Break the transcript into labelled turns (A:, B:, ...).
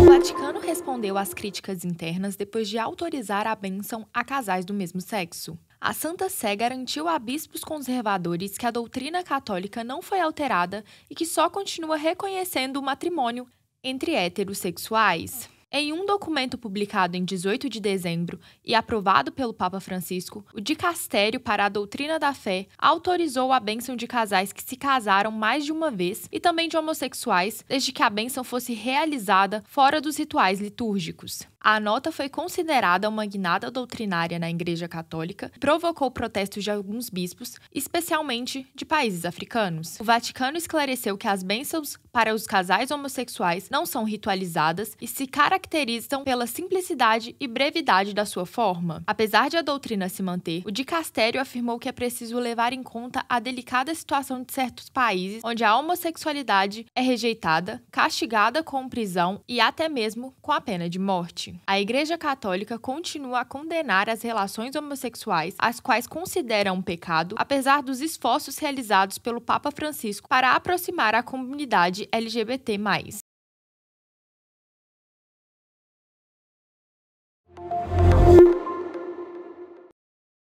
A: O Vaticano respondeu às críticas internas depois de autorizar a bênção a casais do mesmo sexo. A Santa Sé garantiu a bispos conservadores que a doutrina católica não foi alterada e que só continua reconhecendo o matrimônio entre heterossexuais. Em um documento publicado em 18 de dezembro e aprovado pelo Papa Francisco, o Dicastério para a Doutrina da Fé autorizou a bênção de casais que se casaram mais de uma vez e também de homossexuais, desde que a bênção fosse realizada fora dos rituais litúrgicos. A nota foi considerada uma guinada doutrinária na Igreja Católica, provocou protestos de alguns bispos, especialmente de países africanos. O Vaticano esclareceu que as bênçãos para os casais homossexuais não são ritualizadas e se caracterizam pela simplicidade e brevidade da sua forma. Apesar de a doutrina se manter, o dicastério afirmou que é preciso levar em conta a delicada situação de certos países onde a homossexualidade é rejeitada, castigada com prisão e até mesmo com a pena de morte. A Igreja Católica continua a condenar as relações homossexuais, as quais considera um pecado, apesar dos esforços realizados pelo Papa Francisco para aproximar a comunidade LGBT.